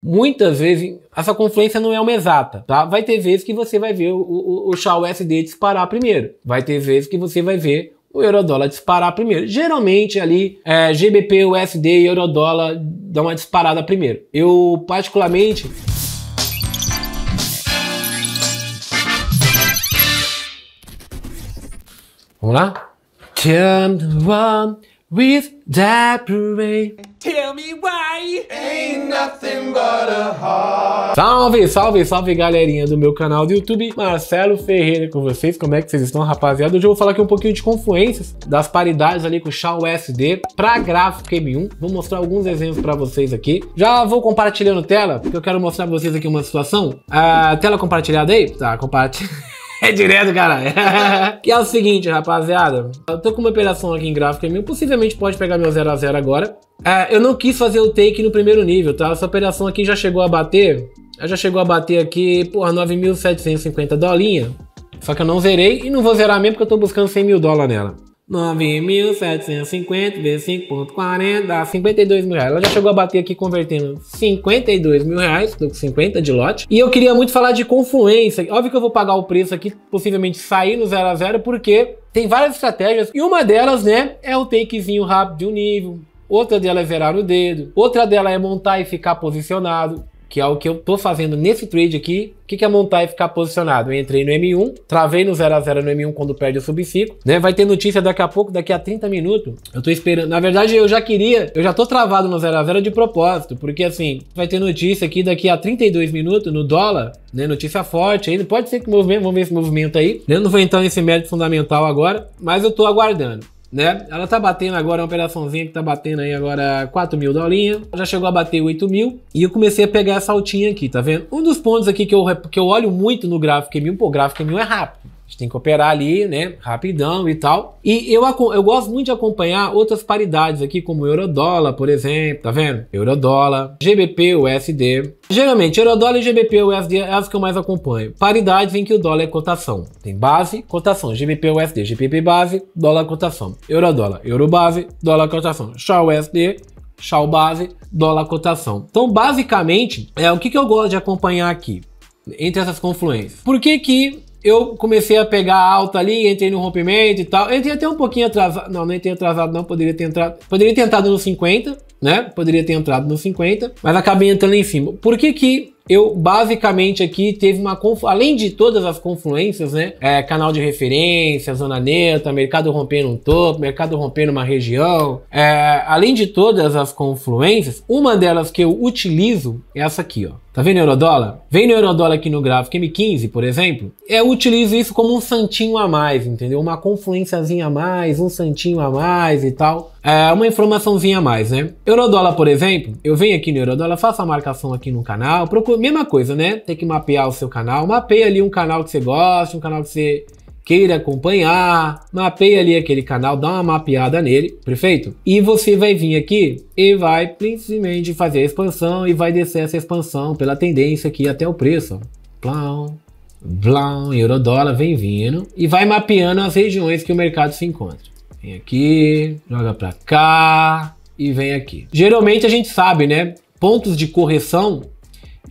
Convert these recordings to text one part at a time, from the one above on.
Muitas vezes, essa confluência não é uma exata, tá? Vai ter vezes que você vai ver o, o, o USD disparar primeiro. Vai ter vezes que você vai ver o eurodólar disparar primeiro. Geralmente ali, é, GBP, USD e eurodólar dão uma disparada primeiro. Eu, particularmente, Vamos lá? Tell one with That Tell me why. Ain't nothing but a heart. Salve, salve, salve galerinha do meu canal do YouTube, Marcelo Ferreira com vocês, como é que vocês estão rapaziada? Hoje eu vou falar aqui um pouquinho de confluências das paridades ali com o Shaw USD para gráfico M1, vou mostrar alguns exemplos para vocês aqui, já vou compartilhando tela, porque eu quero mostrar pra vocês aqui uma situação, ah, tela compartilhada aí? Tá, compartilha. É direto, caralho. que é o seguinte, rapaziada. Eu tô com uma operação aqui em gráfico em mim. Possivelmente pode pegar meu 0x0 agora. É, eu não quis fazer o take no primeiro nível, tá? Essa operação aqui já chegou a bater... Já chegou a bater aqui, porra, 9.750 dolinha. Só que eu não zerei e não vou zerar mesmo porque eu tô buscando 100 mil dólares nela. 9.750 vezes 5.40 dá 52 mil reais. Ela já chegou a bater aqui convertendo 52 mil reais, do com 50 de lote. E eu queria muito falar de confluência. Óbvio que eu vou pagar o preço aqui, possivelmente sair no 0 a 0 porque tem várias estratégias. E uma delas, né, é o takezinho rápido de um nível. Outra dela é zerar o dedo. Outra dela é montar e ficar posicionado que é o que eu tô fazendo nesse trade aqui. O que, que é montar e ficar posicionado? Eu entrei no M1, travei no 0 x 0 no M1 quando perde o subciclo, né? Vai ter notícia daqui a pouco, daqui a 30 minutos. Eu tô esperando. Na verdade, eu já queria, eu já tô travado no 0 a 0 de propósito, porque assim, vai ter notícia aqui daqui a 32 minutos no dólar, né? Notícia forte ainda. Pode ser que movimento, vamos ver esse movimento aí. Eu né? não vou entrar nesse mérito fundamental agora, mas eu tô aguardando né? Ela tá batendo agora, é uma operaçãozinha que tá batendo aí agora 4 mil dolinhas, já chegou a bater 8 mil, e eu comecei a pegar essa altinha aqui, tá vendo? Um dos pontos aqui que eu, que eu olho muito no gráfico M1, pô, gráfico M1 é rápido, a gente tem que operar ali, né? Rapidão e tal. E eu, eu gosto muito de acompanhar outras paridades aqui, como eurodólar, por exemplo, tá vendo? Eurodólar, GBP, USD. Geralmente, eurodólar e GBP, USD é as que eu mais acompanho. Paridades em que o dólar é cotação. Tem base, cotação. GBP, USD, GBP base, dólar cotação. Eurodólar, euro base, dólar cotação. Chá USD, chá base, dólar cotação. Então, basicamente, é o que, que eu gosto de acompanhar aqui entre essas confluências. Por que que eu comecei a pegar alta ali, entrei no rompimento e tal. Eu entrei até um pouquinho atrasado. Não, não entrei atrasado, não. Poderia ter entrado. Poderia ter entrado no 50, né? Poderia ter entrado no 50, mas acabei entrando em cima. Por que que eu basicamente aqui teve uma além de todas as confluências, né? É, canal de referência, zona neutra, mercado rompendo um topo, mercado rompendo uma região. É, além de todas as confluências, uma delas que eu utilizo é essa aqui, ó. Tá vendo eurodólar? Vem no eurodólar aqui no gráfico M15, por exemplo. Eu utilizo isso como um santinho a mais, entendeu? Uma confluênciazinha a mais, um santinho a mais e tal. É uma informaçãozinha a mais, né? Eurodólar, por exemplo, eu venho aqui no eurodólar, faço a marcação aqui no canal, procuro mesma coisa, né? Tem que mapear o seu canal. Mapeia ali um canal que você gosta, um canal que você queira acompanhar, mapeia ali aquele canal, dá uma mapeada nele, perfeito? E você vai vir aqui e vai principalmente, fazer a expansão e vai descer essa expansão pela tendência aqui até o preço. Plão, plão, euro dólar vem vindo e vai mapeando as regiões que o mercado se encontra. Vem aqui, joga para cá e vem aqui. Geralmente a gente sabe, né? Pontos de correção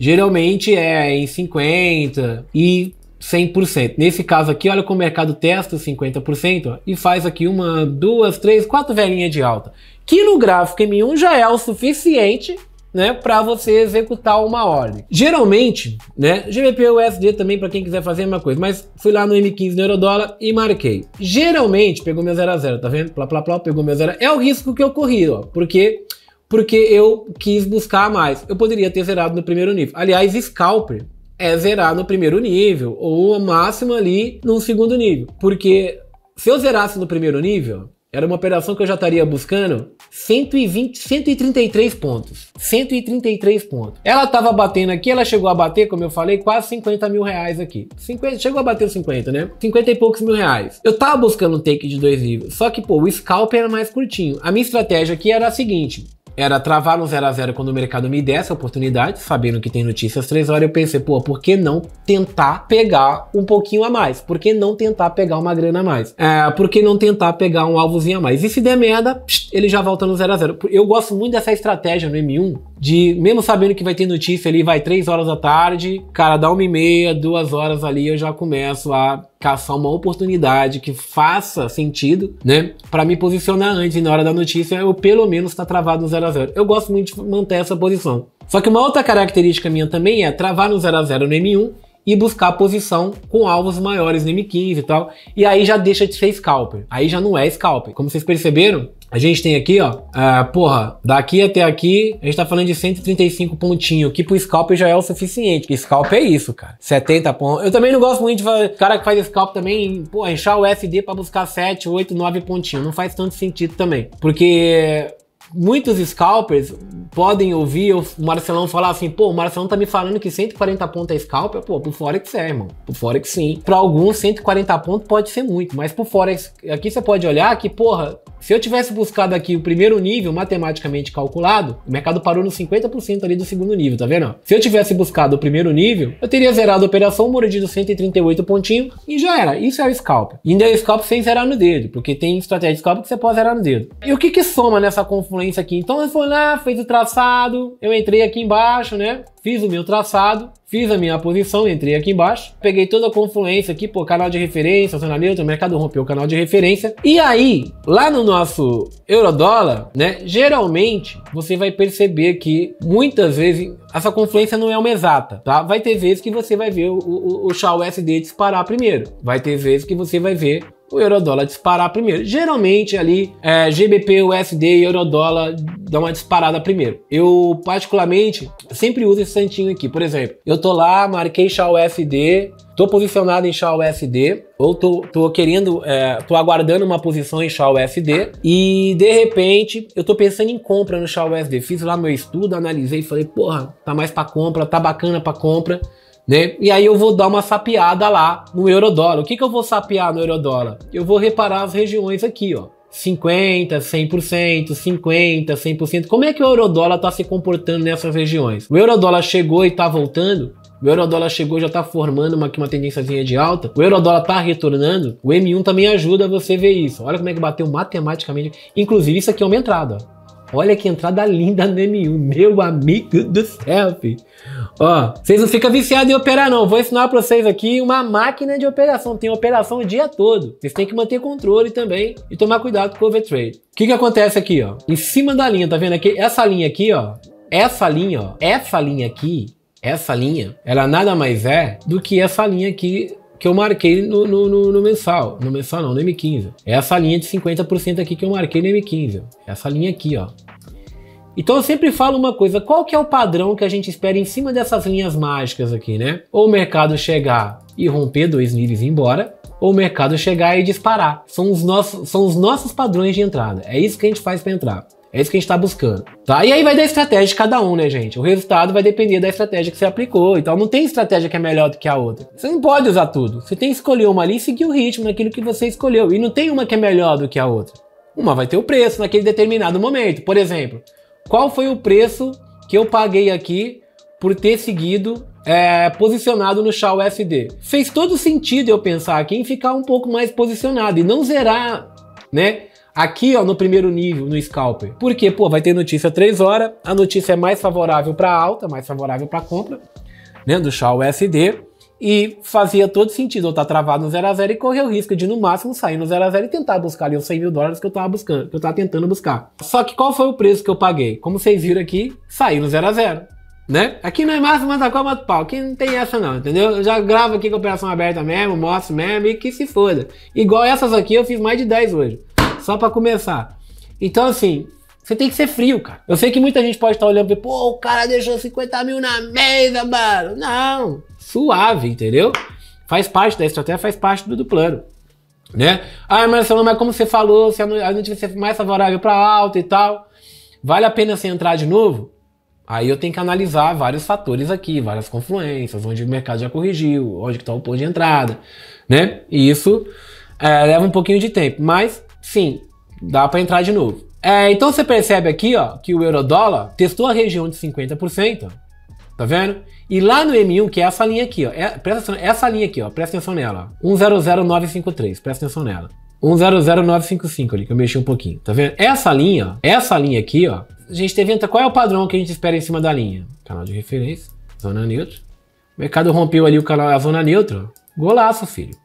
Geralmente é em 50 e 100%. Nesse caso aqui, olha como o mercado testa 50% ó, e faz aqui uma, duas, três, quatro velhinhas de alta. Que no gráfico M1 já é o suficiente né, para você executar uma ordem. Geralmente, né, GBP USD também para quem quiser fazer a mesma coisa, mas fui lá no M15 no Eurodólar e marquei. Geralmente, pegou meu 0 a 0, tá vendo? Plá, plá, plá, pegou meu 0 É o risco que eu corri, ó, porque porque eu quis buscar mais. Eu poderia ter zerado no primeiro nível. Aliás, Scalper é zerar no primeiro nível, ou a máxima ali no segundo nível. Porque se eu zerasse no primeiro nível, era uma operação que eu já estaria buscando 120, 133 pontos. 133 pontos. Ela estava batendo aqui, ela chegou a bater, como eu falei, quase 50 mil reais aqui. 50, chegou a bater 50, né? 50 e poucos mil reais. Eu tava buscando um take de dois níveis, só que, pô, o scalper era mais curtinho. A minha estratégia aqui era a seguinte era travar no 0 x 0 quando o mercado me desse a oportunidade, sabendo que tem notícias 3 horas, eu pensei, pô, por que não tentar pegar um pouquinho a mais? Por que não tentar pegar uma grana a mais? É, por que não tentar pegar um alvozinho a mais? E se der merda, pss, ele já volta no 0 x 0 Eu gosto muito dessa estratégia no M1, de, mesmo sabendo que vai ter notícia ali, vai três horas da tarde, cara, dá uma e meia, duas horas ali, eu já começo a caçar uma oportunidade que faça sentido, né? Para me posicionar antes e na hora da notícia, eu pelo menos tá travado no 0 a 0. Eu gosto muito de manter essa posição. Só que uma outra característica minha também é travar no 0 a 0 no M1 e buscar posição com alvos maiores no M15 e tal. E aí já deixa de ser scalper. Aí já não é scalper. Como vocês perceberam, a gente tem aqui, ó, é, porra, daqui até aqui, a gente tá falando de 135 pontinho, que pro scalp já é o suficiente. Que scalp é isso, cara. 70 pontos. Eu também não gosto muito de fazer, cara que faz scalp também, pô, enxar o SD para buscar 7, 8, 9 pontinhos. Não faz tanto sentido também. Porque muitos scalpers podem ouvir o Marcelão falar assim, pô, o Marcelão tá me falando que 140 pontos é scalper, pô, pro Forex é, irmão. Pro Forex sim. Pra alguns, 140 pontos pode ser muito, mas pro Forex, aqui você pode olhar que, porra, se eu tivesse buscado aqui o primeiro nível matematicamente calculado, o mercado parou no 50% ali do segundo nível, tá vendo? Se eu tivesse buscado o primeiro nível, eu teria zerado a operação, mordido 138 pontinhos e já era. Isso é o scalp. E ainda é o scalp sem zerar no dedo, porque tem estratégia de scalp que você pode zerar no dedo. E o que que soma nessa confluência aqui? Então eu fui lá, fez o traçado, eu entrei aqui embaixo, né? Fiz o meu traçado, fiz a minha posição, entrei aqui embaixo, peguei toda a confluência aqui, pô, canal de referência, zona neutra, mercado rompeu o canal de referência. E aí, lá no nosso eurodólar, né, geralmente você vai perceber que muitas vezes essa confluência não é uma exata, tá? Vai ter vezes que você vai ver o, o, o SHA USD disparar primeiro, vai ter vezes que você vai ver o eurodólar disparar primeiro. Geralmente ali, é, GBP, USD e eurodólar dá uma disparada primeiro. Eu, particularmente, sempre uso esse santinho aqui. Por exemplo, eu tô lá, marquei chá USD, tô posicionado em chá USD, ou tô, tô querendo, é, tô aguardando uma posição em chá USD, e de repente eu tô pensando em compra no chá USD. Fiz lá meu estudo, analisei, e falei, porra, tá mais para compra, tá bacana para compra né? E aí eu vou dar uma sapeada lá no eurodólar. O que, que eu vou sapear no eurodólar? Eu vou reparar as regiões aqui, ó. 50, 100%, 50, 100%. Como é que o eurodólar está se comportando nessas regiões? O eurodólar chegou e está voltando? O eurodólar chegou e já está formando uma, uma tendênciazinha de alta. O eurodólar está retornando. O M1 também ajuda você ver isso. Olha como é que bateu matematicamente. Inclusive, isso aqui é uma entrada. Olha que entrada linda M1, meu amigo do selfie. Ó, vocês não ficam viciados em operar não. Vou ensinar para vocês aqui uma máquina de operação. Tem operação o dia todo. Vocês têm que manter controle também e tomar cuidado com o overtrade. O que que acontece aqui, ó? Em cima da linha, tá vendo aqui? Essa linha aqui, ó. Essa linha, ó. Essa linha aqui, essa linha, ela nada mais é do que essa linha aqui que eu marquei no, no, no, no mensal. No mensal não, no M15. É essa linha de 50% aqui que eu marquei no M15. É essa linha aqui, ó. Então eu sempre falo uma coisa, qual que é o padrão que a gente espera em cima dessas linhas mágicas aqui, né? Ou o mercado chegar e romper dois níveis e ir embora, ou o mercado chegar e disparar. São os nossos, são os nossos padrões de entrada. É isso que a gente faz para entrar. É isso que a gente está buscando, tá? E aí vai da estratégia de cada um, né, gente? O resultado vai depender da estratégia que você aplicou. Então não tem estratégia que é melhor do que a outra. Você não pode usar tudo. Você tem que escolher uma ali e seguir o ritmo naquilo que você escolheu. E não tem uma que é melhor do que a outra. Uma vai ter o preço naquele determinado momento. Por exemplo, qual foi o preço que eu paguei aqui por ter seguido é, posicionado no Shaw SD? Fez todo sentido eu pensar aqui em ficar um pouco mais posicionado e não zerar, né? aqui ó, no primeiro nível, no scalper. Porque, pô, vai ter notícia 3 horas, a notícia é mais favorável para alta, mais favorável para compra, né, do Shaw USD, e fazia todo sentido eu estar tá travado no 0 a 0 e correr o risco de no máximo sair no 0 a 0 e tentar buscar ali os 100 mil dólares que eu estava buscando, que eu tava tentando buscar. Só que qual foi o preço que eu paguei? Como vocês viram aqui, saiu no 0 a 0 né? Aqui não é máximo mas a coma do pau, aqui não tem essa não, entendeu? Eu já gravo aqui com a operação aberta mesmo, mostro mesmo e que se foda. Igual essas aqui eu fiz mais de 10 hoje só para começar. Então, assim, você tem que ser frio, cara. Eu sei que muita gente pode estar tá olhando e pô, o cara deixou 50 mil na mesa, mano. Não, suave, entendeu? Faz parte da estratégia, faz parte do, do plano. Né? Ah, Marcelo, mas como você falou, se a gente vai ser mais favorável para alta e tal, vale a pena você entrar de novo? Aí eu tenho que analisar vários fatores aqui, várias confluências, onde o mercado já corrigiu, onde está o ponto de entrada, né? E isso é, leva um pouquinho de tempo, mas sim, dá para entrar de novo. É, então você percebe aqui ó, que o eurodólar testou a região de 50%, tá vendo? E lá no M1, que é essa linha aqui, ó, é, presta atenção, essa linha aqui, ó, presta atenção nela, 100953, presta atenção nela. 100955 ali, que eu mexi um pouquinho, tá vendo? Essa linha, essa linha aqui, ó, a gente teve, qual é o padrão que a gente espera em cima da linha? Canal de referência, zona neutra. O mercado rompeu ali o canal, a zona neutra, golaço, filho.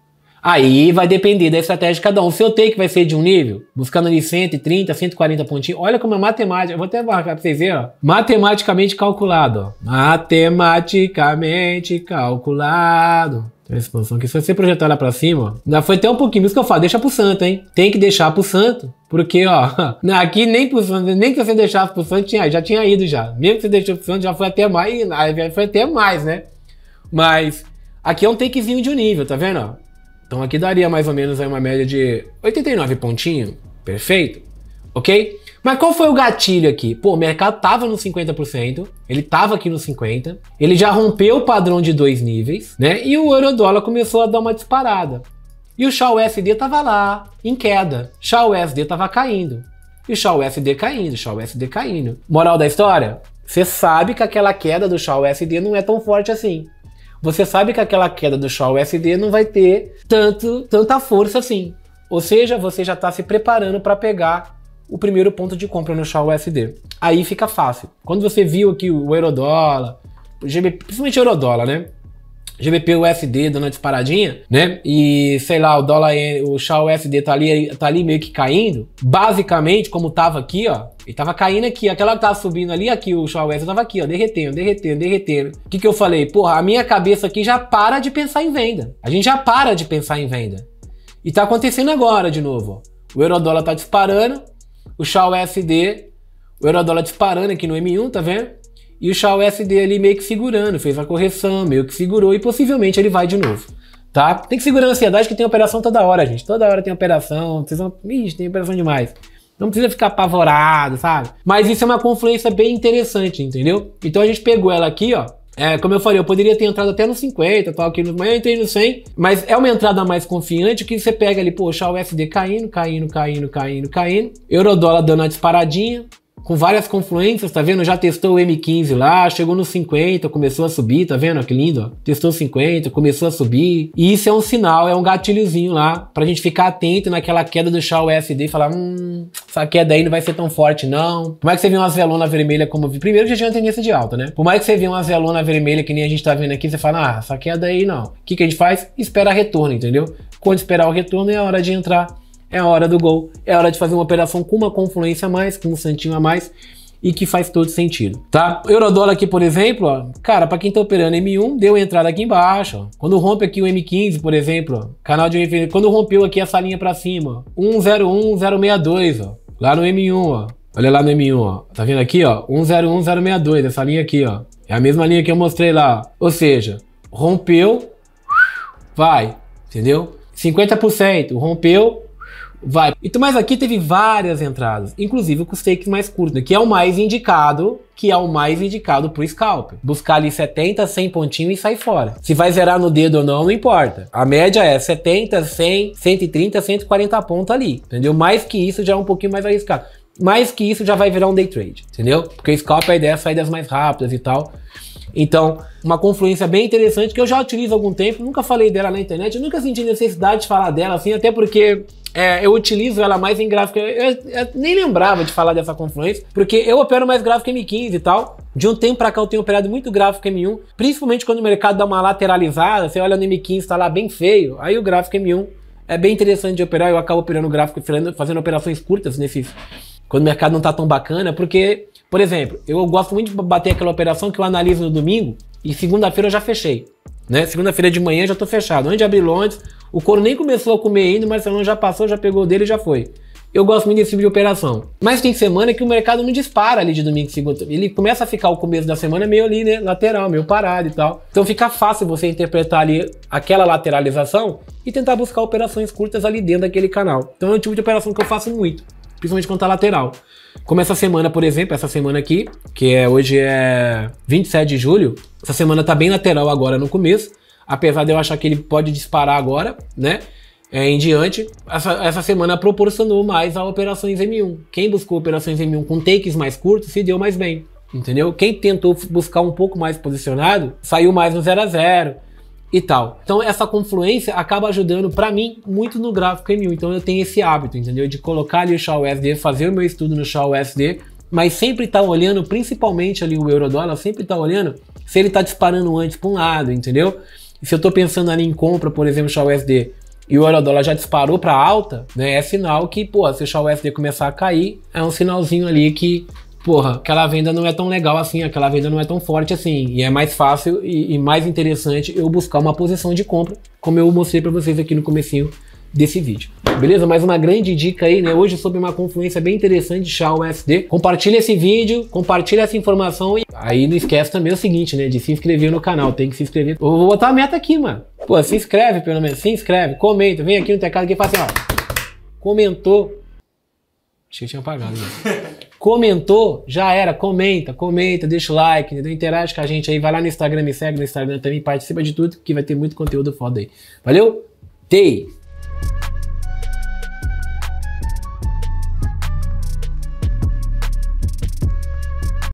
Aí vai depender da estratégia de cada um. O seu take vai ser de um nível, buscando ali 130, 140 pontinhos. Olha como é matemática. Eu vou até marcar pra vocês verem, ó. Matematicamente calculado, ó. Matematicamente calculado. Tem a expansão aqui. Se você projetar lá pra cima, ó, ainda foi até um pouquinho. Isso que eu falo, deixa pro santo, hein? Tem que deixar pro santo. Porque, ó, aqui nem pro santo, nem que você deixasse pro santo, tinha, já tinha ido já. Mesmo que você deixou pro santo, já foi até mais. Foi até mais, né? Mas aqui é um takezinho de um nível, tá vendo? Então aqui daria mais ou menos aí uma média de 89 pontinho, perfeito, ok? Mas qual foi o gatilho aqui? Pô, o mercado tava no 50%, ele tava aqui no 50%, ele já rompeu o padrão de dois níveis, né? E o euro dólar começou a dar uma disparada. E o Shaw USD tava lá, em queda. Shaw USD tava caindo. E o Shaw USD caindo, Shaw USD caindo. Moral da história? Você sabe que aquela queda do Shaw USD não é tão forte assim você sabe que aquela queda do Shaw USD não vai ter tanto, tanta força assim. Ou seja, você já está se preparando para pegar o primeiro ponto de compra no Shaw USD. Aí fica fácil. Quando você viu aqui o Eurodólar, principalmente euro né? GBP USD dando uma disparadinha, né? E sei lá, o dólar, o chá USD tá ali, tá ali meio que caindo. Basicamente, como tava aqui, ó, ele tava caindo aqui, aquela que tava subindo ali, aqui o Shaw USD tava aqui, ó, derretendo, derretendo, derretendo. O que que eu falei? Porra, a minha cabeça aqui já para de pensar em venda. A gente já para de pensar em venda. E tá acontecendo agora de novo, ó. O dólar tá disparando, o Shaw USD, o euro/dólar disparando aqui no M1, tá vendo? E o Shaw SD ali meio que segurando, fez a correção, meio que segurou e possivelmente ele vai de novo. Tá? Tem que segurar a ansiedade que tem operação toda hora, gente. Toda hora tem operação, vocês vão. Ixi, tem operação demais. Não precisa ficar apavorado, sabe? Mas isso é uma confluência bem interessante, entendeu? Então a gente pegou ela aqui, ó. É, como eu falei, eu poderia ter entrado até no 50, tal, aqui no, mas eu entrei no 100. Mas é uma entrada mais confiante que você pega ali, poxa, o SD caindo, caindo, caindo, caindo, caindo. Eurodólar dando uma disparadinha com várias confluências, tá vendo? Já testou o M15 lá, chegou no 50, começou a subir, tá vendo? Que lindo, ó. Testou 50, começou a subir. E isso é um sinal, é um gatilhozinho lá, pra gente ficar atento naquela queda do o USD e falar, hum, essa queda aí não vai ser tão forte não. Por mais que você vê uma zelona vermelha como... Primeiro que já tinha uma tendência de alta, né? Por mais que você vê uma zelona vermelha que nem a gente tá vendo aqui, você fala, ah, essa queda aí não. O que que a gente faz? Espera retorno, entendeu? Quando esperar o retorno é a hora de entrar é a hora do gol, é a hora de fazer uma operação com uma confluência a mais, com um santinho a mais e que faz todo sentido, tá? Eurodólar aqui, por exemplo, ó, cara, para quem tá operando M1, deu entrada aqui embaixo, ó. Quando rompe aqui o M15, por exemplo, ó, canal de referência, quando rompeu aqui essa linha para cima, ó, 101062, ó, lá no M1, ó. Olha lá no M1, ó. Tá vendo aqui, ó? 101062, essa linha aqui, ó. É a mesma linha que eu mostrei lá. Ou seja, rompeu, vai, entendeu? 50%, rompeu, vai. Então, mas aqui teve várias entradas, inclusive com os mais curtos, né, que é o mais indicado, que é o mais indicado pro scalp. Buscar ali 70, 100 pontinhos e sair fora. Se vai zerar no dedo ou não, não importa. A média é 70, 100, 130, 140 pontos ali, entendeu? Mais que isso já é um pouquinho mais arriscado. Mais que isso já vai virar um day trade, entendeu? Porque o scalp é a ideia é saídas mais rápidas e tal. Então, uma confluência bem interessante que eu já utilizo há algum tempo, nunca falei dela na internet, nunca senti necessidade de falar dela assim, até porque é, eu utilizo ela mais em gráfica. Eu, eu, nem lembrava de falar dessa confluência, porque eu opero mais gráfico M15 e tal. De um tempo pra cá eu tenho operado muito gráfico M1, principalmente quando o mercado dá uma lateralizada, você olha no M15, tá lá bem feio, aí o gráfico M1 é bem interessante de operar, eu acabo operando gráfico, fazendo operações curtas nesses... Quando o mercado não tá tão bacana, porque por exemplo, eu gosto muito de bater aquela operação que eu analiso no domingo e segunda-feira eu já fechei. Né? Segunda-feira de manhã já estou fechado. Antes de abrir Londres, o couro nem começou a comer ainda, mas o já passou, já pegou dele e já foi. Eu gosto muito desse tipo de operação. Mas tem semana é que o mercado não dispara ali de domingo e segunda. Ele começa a ficar o começo da semana meio ali, né? Lateral, meio parado e tal. Então fica fácil você interpretar ali aquela lateralização e tentar buscar operações curtas ali dentro daquele canal. Então é um tipo de operação que eu faço muito, principalmente quando tá lateral. Como essa semana, por exemplo, essa semana aqui, que é hoje é 27 de julho, essa semana tá bem lateral agora no começo, apesar de eu achar que ele pode disparar agora, né? É, em diante, essa, essa semana proporcionou mais a operações M1. Quem buscou operações M1 com takes mais curtos se deu mais bem, entendeu? Quem tentou buscar um pouco mais posicionado saiu mais no 0 a 0 e tal. Então essa confluência acaba ajudando para mim muito no gráfico M1. Então eu tenho esse hábito, entendeu? De colocar ali o SHA USD, fazer o meu estudo no SHA USD, mas sempre tá olhando, principalmente ali o euro/dólar sempre tá olhando se ele tá disparando antes para um lado, entendeu? E se eu tô pensando ali em compra, por exemplo, SHA USD, e o euro/dólar já disparou para alta, né? É sinal que, pô, se o SHA USD começar a cair, é um sinalzinho ali que porra, aquela venda não é tão legal assim, aquela venda não é tão forte assim. E é mais fácil e, e mais interessante eu buscar uma posição de compra, como eu mostrei para vocês aqui no comecinho desse vídeo. Beleza? Mais uma grande dica aí, né? Hoje sobre uma confluência bem interessante, chá USD. Compartilha esse vídeo, compartilha essa informação e aí não esquece também o seguinte, né? De se inscrever no canal, tem que se inscrever. Eu vou botar a meta aqui, mano. Pô, se inscreve pelo menos, se inscreve, comenta, vem aqui no teclado e fala assim, ó. Comentou. Achei que eu tinha apagado, né? Comentou, já era. Comenta, comenta, deixa o like, entendeu? Interage com a gente aí. Vai lá no Instagram, me segue no Instagram também, participa de tudo, que vai ter muito conteúdo foda aí. Valeu? Tei!